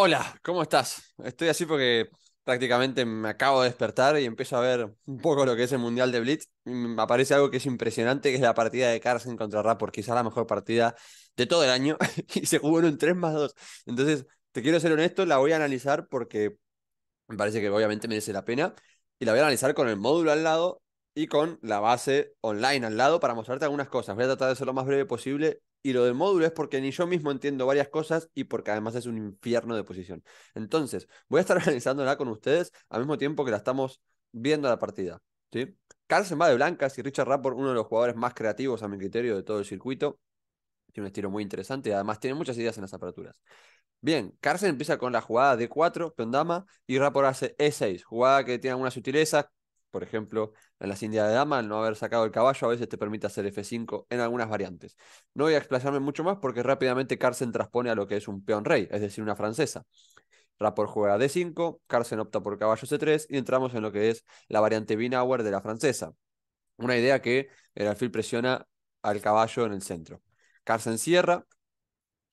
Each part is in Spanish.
Hola, ¿cómo estás? Estoy así porque prácticamente me acabo de despertar y empiezo a ver un poco lo que es el Mundial de Blitz. Me aparece algo que es impresionante, que es la partida de Carson contra Rapport, quizá la mejor partida de todo el año, y se jugó en un 3 más 2. Entonces, te quiero ser honesto, la voy a analizar porque me parece que obviamente merece la pena, y la voy a analizar con el módulo al lado y con la base online al lado para mostrarte algunas cosas. Voy a tratar de ser lo más breve posible y lo del módulo es porque ni yo mismo entiendo varias cosas y porque además es un infierno de posición. Entonces, voy a estar analizándola con ustedes al mismo tiempo que la estamos viendo la partida. ¿sí? Carlsen va de blancas y Richard Rapport, uno de los jugadores más creativos a mi criterio de todo el circuito. Tiene un estilo muy interesante y además tiene muchas ideas en las aperturas. Bien, Carlsen empieza con la jugada D4, con dama, y Rapport hace E6, jugada que tiene algunas sutilezas, por ejemplo, en las indias de dama, al no haber sacado el caballo, a veces te permite hacer F5 en algunas variantes. No voy a explayarme mucho más porque rápidamente Carson transpone a lo que es un peón rey, es decir, una francesa. Rapport juega D5, Carson opta por caballo C3 y entramos en lo que es la variante Binauer de la francesa. Una idea que el alfil presiona al caballo en el centro. Carson cierra,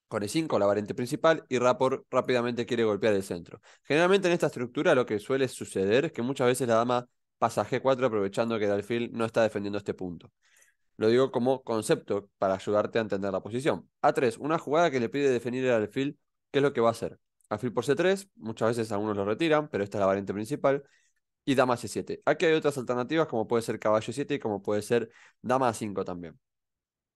con E5, la variante principal, y Rapport rápidamente quiere golpear el centro. Generalmente en esta estructura lo que suele suceder es que muchas veces la dama g 4 aprovechando que el alfil no está defendiendo este punto. Lo digo como concepto para ayudarte a entender la posición. A3, una jugada que le pide definir el alfil qué es lo que va a hacer. Alfil por C3, muchas veces algunos lo retiran, pero esta es la variante principal. Y dama C7. Aquí hay otras alternativas como puede ser caballo 7 y como puede ser dama 5 también.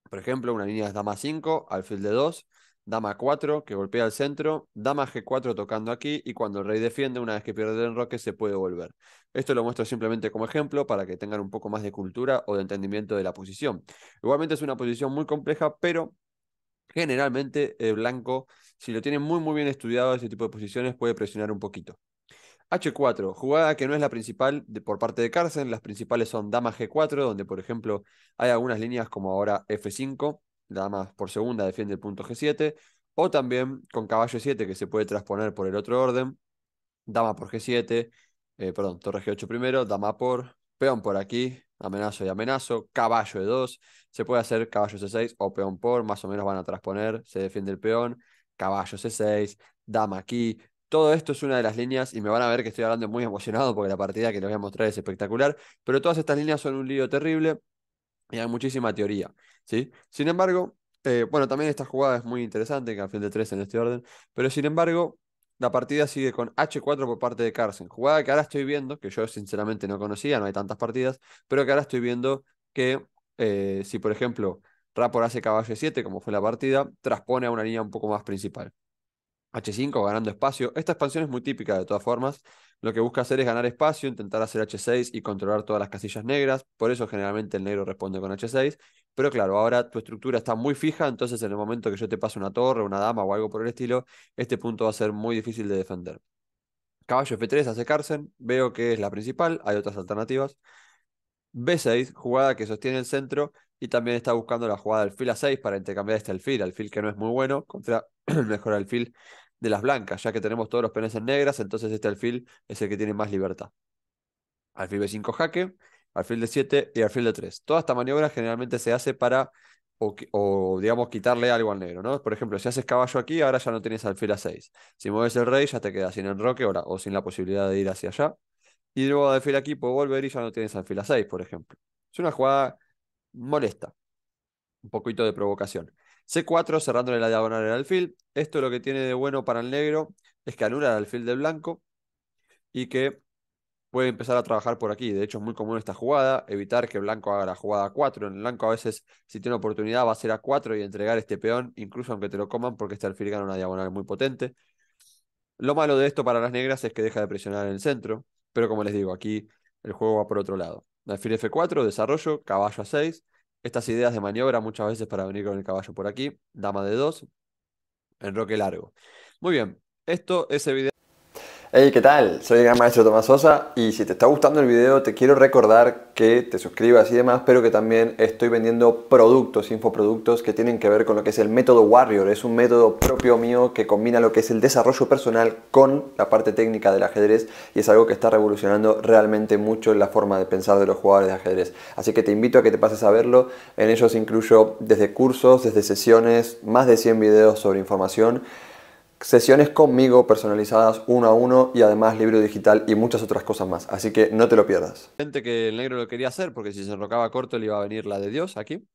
Por ejemplo, una línea es dama 5, alfil de 2 dama 4 que golpea al centro, dama g4 tocando aquí y cuando el rey defiende, una vez que pierde el enroque, se puede volver. Esto lo muestro simplemente como ejemplo para que tengan un poco más de cultura o de entendimiento de la posición. Igualmente es una posición muy compleja, pero generalmente el eh, blanco, si lo tiene muy muy bien estudiado ese tipo de posiciones, puede presionar un poquito. H4, jugada que no es la principal por parte de cárcel las principales son dama G4, donde por ejemplo hay algunas líneas como ahora F5, dama por segunda defiende el punto G7, o también con caballo 7 que se puede transponer por el otro orden, dama por G7, eh, perdón, torre G8 primero, dama por, peón por aquí, amenazo y amenazo, caballo E2, se puede hacer caballo C6 o peón por, más o menos van a transponer, se defiende el peón, caballo C6, dama aquí. Todo esto es una de las líneas, y me van a ver que estoy hablando muy emocionado porque la partida que les voy a mostrar es espectacular, pero todas estas líneas son un lío terrible y hay muchísima teoría. ¿sí? Sin embargo, eh, bueno, también esta jugada es muy interesante, que al fin de 3 en este orden, pero sin embargo, la partida sigue con H4 por parte de Carson. Jugada que ahora estoy viendo, que yo sinceramente no conocía, no hay tantas partidas, pero que ahora estoy viendo que eh, si, por ejemplo, Rapor hace caballo 7, como fue la partida, transpone a una línea un poco más principal. H5 ganando espacio. Esta expansión es muy típica de todas formas. Lo que busca hacer es ganar espacio, intentar hacer H6 y controlar todas las casillas negras. Por eso generalmente el negro responde con H6. Pero claro, ahora tu estructura está muy fija, entonces en el momento que yo te pase una torre, una dama o algo por el estilo, este punto va a ser muy difícil de defender. Caballo F3 hace Carsen, veo que es la principal, hay otras alternativas. B6, jugada que sostiene el centro y también está buscando la jugada del fil a 6 para intercambiar este alfil, alfil que no es muy bueno, contra el mejor alfil de las blancas, ya que tenemos todos los peones en negras, entonces este alfil es el que tiene más libertad. Alfil de 5 jaque, alfil de 7 y alfil de 3. Toda esta maniobra generalmente se hace para, o, digamos, quitarle algo al negro, ¿no? Por ejemplo, si haces caballo aquí, ahora ya no tienes alfil a 6. Si mueves el rey, ya te quedas sin enroque o, o sin la posibilidad de ir hacia allá. Y luego de alfil aquí puedo volver y ya no tienes alfil a 6, por ejemplo. Es una jugada molesta. Un poquito de provocación. C4 cerrándole la diagonal al alfil. Esto lo que tiene de bueno para el negro es que anula el alfil del blanco y que puede empezar a trabajar por aquí. De hecho, es muy común esta jugada, evitar que blanco haga la jugada 4. En el blanco a veces, si tiene oportunidad, va a ser a 4 y entregar este peón, incluso aunque te lo coman, porque este alfil gana una diagonal muy potente. Lo malo de esto para las negras es que deja de presionar en el centro, pero como les digo, aquí el juego va por otro lado. Alfil F4, desarrollo, caballo A6. Estas ideas de maniobra muchas veces para venir con el caballo por aquí. Dama de 2. Enroque largo. Muy bien. Esto es evidente. Hey, ¿qué tal? Soy el gran maestro Tomás Sosa y si te está gustando el video te quiero recordar que te suscribas y demás, pero que también estoy vendiendo productos, infoproductos que tienen que ver con lo que es el método Warrior. Es un método propio mío que combina lo que es el desarrollo personal con la parte técnica del ajedrez y es algo que está revolucionando realmente mucho la forma de pensar de los jugadores de ajedrez. Así que te invito a que te pases a verlo. En ellos incluyo desde cursos, desde sesiones, más de 100 videos sobre información sesiones conmigo personalizadas uno a uno y además libro digital y muchas otras cosas más. Así que no te lo pierdas. Gente que el negro lo quería hacer porque si se enrocaba corto le iba a venir la de Dios aquí.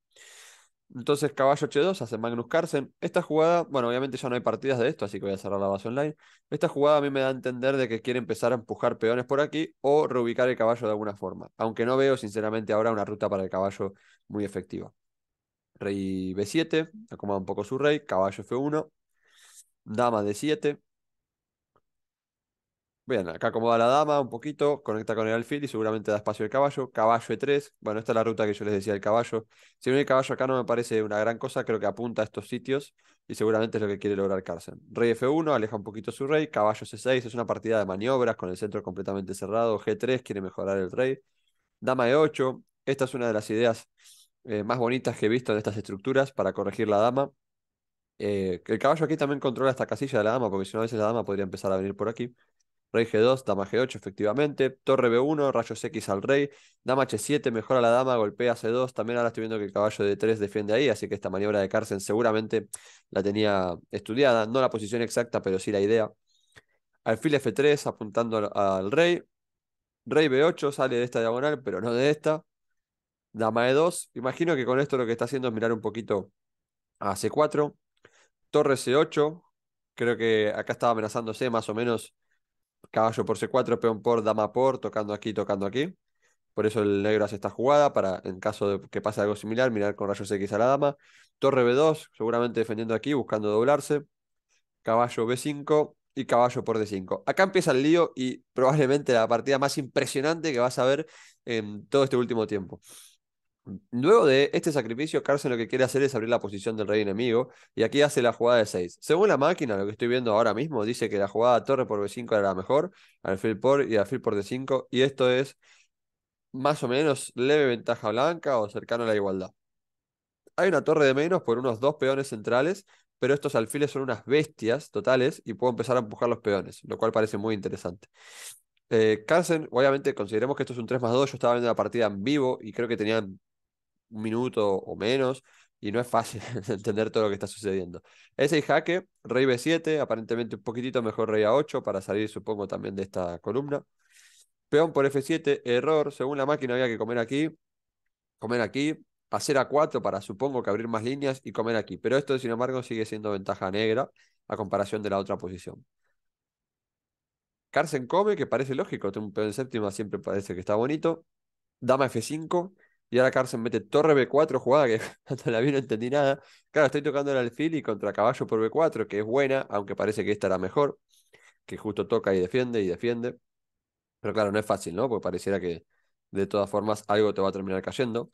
Entonces caballo H2 hace Magnus Carlsen. Esta jugada, bueno, obviamente ya no hay partidas de esto, así que voy a cerrar la base online. Esta jugada a mí me da a entender de que quiere empezar a empujar peones por aquí o reubicar el caballo de alguna forma. Aunque no veo sinceramente ahora una ruta para el caballo muy efectiva. Rey B7, acomoda un poco su rey, caballo F1, Dama de 7. Bien, acá acomoda la dama un poquito, conecta con el alfil y seguramente da espacio al caballo. Caballo E3, bueno, esta es la ruta que yo les decía del caballo. Si bien el caballo acá no me parece una gran cosa, creo que apunta a estos sitios y seguramente es lo que quiere lograr cárcel. Rey F1, aleja un poquito su rey. Caballo C6, es una partida de maniobras con el centro completamente cerrado. G3 quiere mejorar el rey. Dama E8, esta es una de las ideas eh, más bonitas que he visto en estas estructuras para corregir la dama. Eh, el caballo aquí también controla esta casilla de la dama, porque si no, a veces la dama podría empezar a venir por aquí. Rey G2, dama G8, efectivamente. Torre B1, rayos X al rey. Dama H7, mejora la dama, golpea C2. También ahora estoy viendo que el caballo de 3 defiende ahí, así que esta maniobra de Carsen seguramente la tenía estudiada. No la posición exacta, pero sí la idea. Alfil F3, apuntando al rey. Rey B8 sale de esta diagonal, pero no de esta. Dama E2. Imagino que con esto lo que está haciendo es mirar un poquito a C4 torre C8, creo que acá estaba amenazándose más o menos caballo por C4, peón por, dama por, tocando aquí, tocando aquí. Por eso el negro hace esta jugada, para en caso de que pase algo similar, mirar con rayos X a la dama. Torre B2, seguramente defendiendo aquí, buscando doblarse. Caballo B5 y caballo por D5. Acá empieza el lío y probablemente la partida más impresionante que vas a ver en todo este último tiempo. Luego de este sacrificio, Carson lo que quiere hacer es abrir la posición del rey enemigo y aquí hace la jugada de 6. Según la máquina, lo que estoy viendo ahora mismo, dice que la jugada torre por B5 era la mejor, alfil por y alfil por D5 y esto es más o menos leve ventaja blanca o cercano a la igualdad. Hay una torre de menos por unos dos peones centrales, pero estos alfiles son unas bestias totales y puedo empezar a empujar los peones, lo cual parece muy interesante. Eh, obviamente, consideremos que esto es un 3 más 2. Yo estaba viendo la partida en vivo y creo que tenían un minuto o menos, y no es fácil entender todo lo que está sucediendo. Ese jaque, rey b7, aparentemente un poquitito mejor rey a8 para salir, supongo, también de esta columna. Peón por f7, error, según la máquina había que comer aquí, comer aquí, hacer a4 para, supongo, que abrir más líneas y comer aquí. Pero esto, sin embargo, sigue siendo ventaja negra a comparación de la otra posición. Carsen come, que parece lógico, un peón en séptima siempre parece que está bonito. Dama F5, y ahora Carson mete torre B4, jugada que hasta la vida no entendí nada. Claro, estoy tocando el alfil y contra caballo por B4, que es buena, aunque parece que esta era mejor, que justo toca y defiende y defiende. Pero claro, no es fácil, ¿no? Porque pareciera que de todas formas algo te va a terminar cayendo.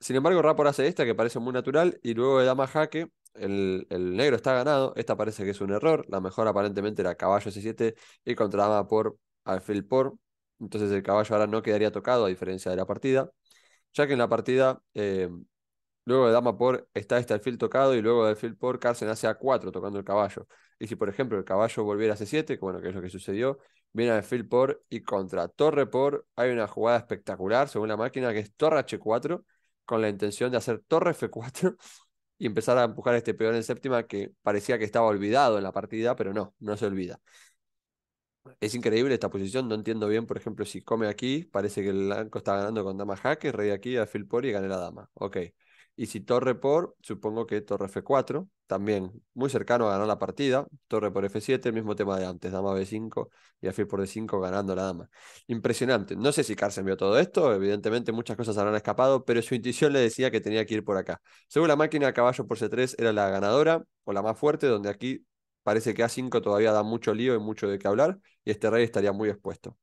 Sin embargo, Rapor hace esta que parece muy natural y luego de dama jaque, el, el negro está ganado, esta parece que es un error, la mejor aparentemente era caballo C7 y contra dama por alfil por, entonces el caballo ahora no quedaría tocado a diferencia de la partida ya que en la partida, eh, luego de dama por, está este alfil tocado y luego de alfil por, Carlsen hace A4 tocando el caballo. Y si, por ejemplo, el caballo volviera a C7, que bueno, que es lo que sucedió, viene alfil por y contra torre por, hay una jugada espectacular según la máquina, que es torre H4, con la intención de hacer torre F4 y empezar a empujar este peón en séptima que parecía que estaba olvidado en la partida, pero no, no se olvida. Es increíble esta posición, no entiendo bien, por ejemplo, si come aquí, parece que el blanco está ganando con dama jaque, rey aquí, alfil por y gane la dama. Ok. Y si torre por, supongo que torre F4, también muy cercano a ganar la partida. Torre por F7, el mismo tema de antes, dama B5 y afil por D5 ganando la dama. Impresionante. No sé si Carson vio todo esto, evidentemente muchas cosas habrán escapado, pero su intuición le decía que tenía que ir por acá. Según la máquina, caballo por C3 era la ganadora o la más fuerte, donde aquí Parece que A5 todavía da mucho lío y mucho de qué hablar, y este rey estaría muy expuesto.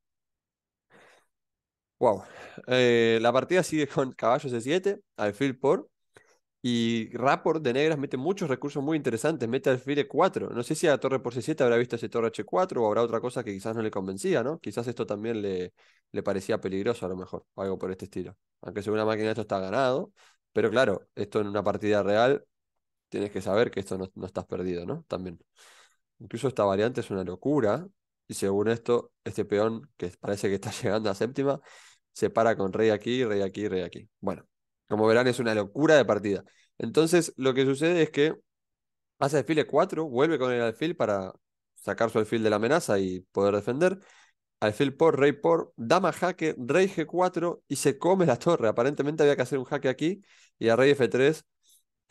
Wow. Eh, la partida sigue con caballo C7, alfil por. Y Rapport de negras mete muchos recursos muy interesantes. Mete alfil E4. No sé si a torre por C7 habrá visto ese torre H4 o habrá otra cosa que quizás no le convencía, ¿no? Quizás esto también le, le parecía peligroso a lo mejor, o algo por este estilo. Aunque según la máquina esto está ganado. Pero claro, esto en una partida real tienes que saber que esto no, no estás perdido, ¿no? También. Incluso esta variante es una locura. Y según esto, este peón que parece que está llegando a séptima, se para con rey aquí, rey aquí, rey aquí. Bueno, como verán, es una locura de partida. Entonces, lo que sucede es que hace alfil E4, vuelve con el alfil para sacar su alfil de la amenaza y poder defender. Alfil por, rey por, dama jaque, rey G4 y se come la torre. Aparentemente había que hacer un jaque aquí y a rey F3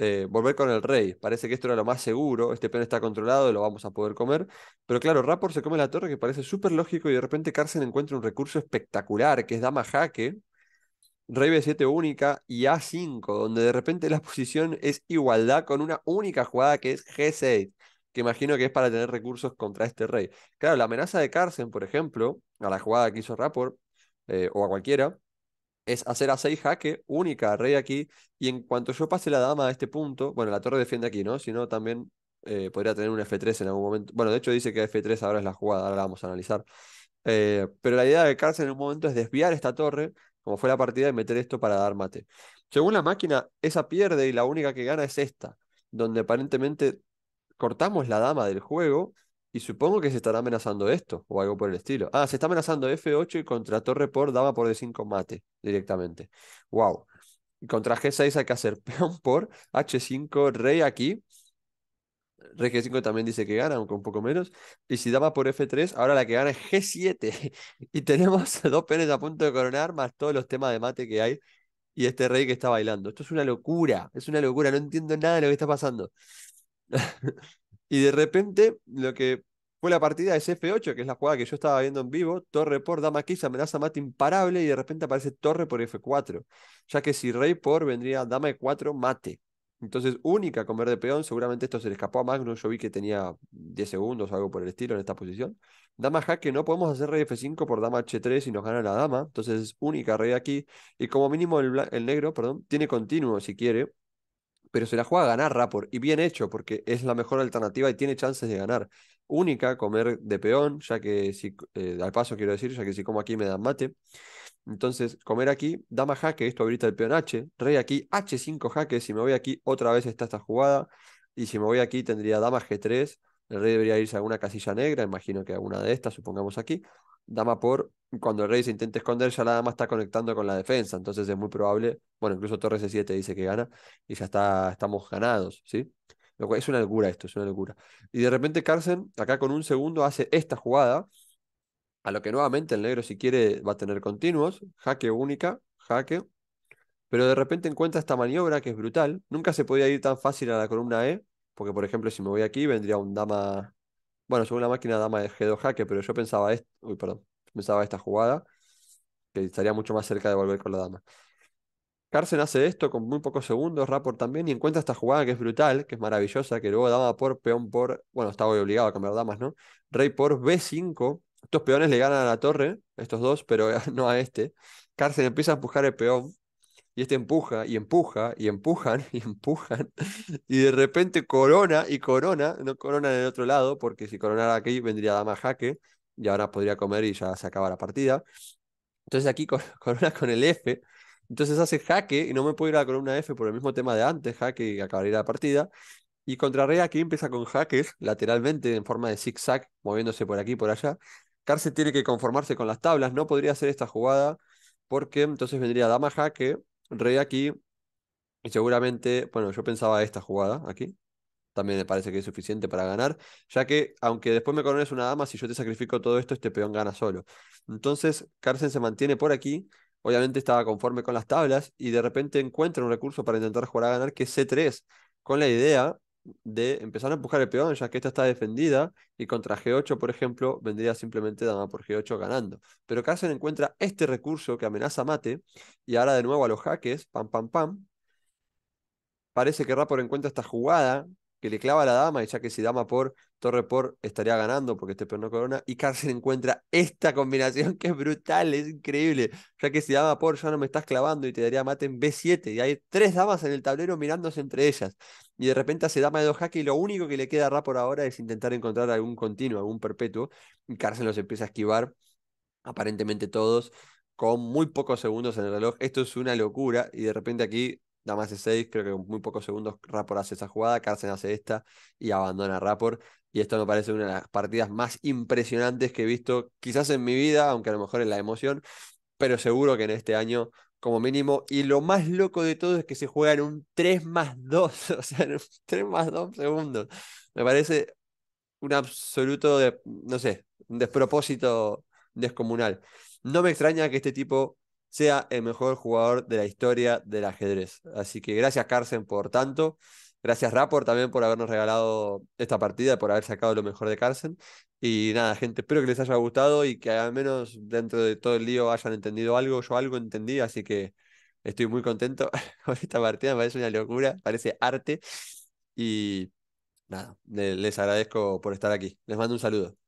este, volver con el rey. Parece que esto era lo más seguro, este plan está controlado y lo vamos a poder comer. Pero claro, Rapport se come la torre que parece súper lógico y de repente Carson encuentra un recurso espectacular, que es Dama Jaque, Rey B7 única y A5, donde de repente la posición es igualdad con una única jugada que es G6, que imagino que es para tener recursos contra este rey. Claro, la amenaza de Carson, por ejemplo, a la jugada que hizo Rapport, eh, o a cualquiera, es hacer a 6 jaque, única, rey aquí, y en cuanto yo pase la dama a este punto, bueno, la torre defiende aquí, ¿no? Si no, también eh, podría tener un F3 en algún momento. Bueno, de hecho dice que F3 ahora es la jugada, ahora la vamos a analizar. Eh, pero la idea de Carlsen en un momento es desviar esta torre, como fue la partida, y meter esto para dar mate. Según la máquina, esa pierde y la única que gana es esta, donde aparentemente cortamos la dama del juego y supongo que se estará amenazando esto o algo por el estilo. Ah, se está amenazando F8 y contra torre por dama por D5 mate directamente. Wow. Y contra G6 hay que hacer peón por H5 rey aquí. Rey G5 también dice que gana, aunque un poco menos. Y si dama por F3, ahora la que gana es G7. y tenemos dos penes a punto de coronar, más todos los temas de mate que hay. Y este rey que está bailando. Esto es una locura, es una locura. No entiendo nada de lo que está pasando. Y de repente, lo que fue la partida es F8, que es la jugada que yo estaba viendo en vivo. Torre por dama quiza amenaza mate imparable. Y de repente aparece torre por F4. Ya que si rey por vendría dama E4, mate. Entonces, única con verde peón. Seguramente esto se le escapó a Magnus. Yo vi que tenía 10 segundos o algo por el estilo en esta posición. Dama jaque, no podemos hacer rey F5 por dama H3 y nos gana la dama. Entonces, única rey aquí. Y como mínimo, el, el negro, perdón, tiene continuo si quiere pero se la juega a ganar Rapport, y bien hecho, porque es la mejor alternativa y tiene chances de ganar. Única, comer de peón, ya que si, eh, al paso quiero decir, ya que si como aquí me dan mate. Entonces, comer aquí, dama jaque, esto ahorita el peón H, rey aquí, H5 jaque, si me voy aquí, otra vez está esta jugada, y si me voy aquí tendría dama G3, el rey debería irse a alguna casilla negra, imagino que alguna de estas, supongamos aquí, dama por cuando el rey se intenta esconder, ya la dama está conectando con la defensa, entonces es muy probable, bueno, incluso Torres C7 dice que gana y ya está, estamos ganados, ¿sí? es una locura esto, es una locura. Y de repente Carlsen, acá con un segundo, hace esta jugada, a lo que nuevamente el negro si quiere va a tener continuos, jaque única, jaque, pero de repente encuentra esta maniobra que es brutal, nunca se podía ir tan fácil a la columna E, porque por ejemplo si me voy aquí vendría un dama bueno, según la máquina dama de G2 jaque, pero yo pensaba, esto Uy, perdón. pensaba esta jugada, que estaría mucho más cerca de volver con la dama. Carson hace esto con muy pocos segundos, Rapport también, y encuentra esta jugada que es brutal, que es maravillosa, que luego dama por, peón por, bueno, estaba obligado a cambiar damas, ¿no? Rey por B5, estos peones le ganan a la torre, estos dos, pero no a este. Carson empieza a empujar el peón, y este empuja y empuja y empujan y empujan y de repente corona y corona, no corona en el otro lado porque si coronara aquí vendría dama jaque y ahora podría comer y ya se acaba la partida. Entonces aquí corona con el F, entonces hace jaque y no me puedo ir a la columna F por el mismo tema de antes, jaque y acabaría la partida. Y contrarrea aquí empieza con jaques lateralmente en forma de zigzag, moviéndose por aquí y por allá. Carce tiene que conformarse con las tablas, no podría hacer esta jugada porque entonces vendría dama jaque Rey aquí, y seguramente, bueno, yo pensaba esta jugada aquí. También me parece que es suficiente para ganar, ya que aunque después me corones una dama, si yo te sacrifico todo esto, este peón gana solo. Entonces, Carson se mantiene por aquí, obviamente estaba conforme con las tablas y de repente encuentra un recurso para intentar jugar a ganar que es C3, con la idea de empezar a empujar el peón, ya que esta está defendida, y contra G8, por ejemplo, vendría simplemente dama por G8 ganando. Pero Carson encuentra este recurso que amenaza mate, y ahora de nuevo a los jaques, pam, pam, pam. Parece que Rapor encuentra esta jugada que le clava a la dama, y ya que si dama por torre por estaría ganando porque este peón no corona, y Carson encuentra esta combinación que es brutal, es increíble, ya que si dama por ya no me estás clavando y te daría mate en B7, y hay tres damas en el tablero mirándose entre ellas y de repente hace dama de dos jaque y lo único que le queda a Rapport ahora es intentar encontrar algún continuo, algún perpetuo. Y Carson los empieza a esquivar, aparentemente todos, con muy pocos segundos en el reloj. Esto es una locura y de repente aquí dama hace seis, creo que con muy pocos segundos Rapor hace esa jugada, Carson hace esta y abandona a Rapor. Y esto me parece una de las partidas más impresionantes que he visto quizás en mi vida, aunque a lo mejor en la emoción, pero seguro que en este año como mínimo. Y lo más loco de todo es que se juega en un 3 más 2, o sea, en un 3 más 2 segundos. Me parece un absoluto, no sé, un despropósito descomunal. No me extraña que este tipo sea el mejor jugador de la historia del ajedrez. Así que gracias, Carsen, por tanto. Gracias Rapport también por habernos regalado esta partida, por haber sacado lo mejor de Carson. Y nada, gente, espero que les haya gustado y que al menos dentro de todo el lío hayan entendido algo. Yo algo entendí, así que estoy muy contento con esta partida. Me parece una locura, parece arte. Y nada, les agradezco por estar aquí. Les mando un saludo.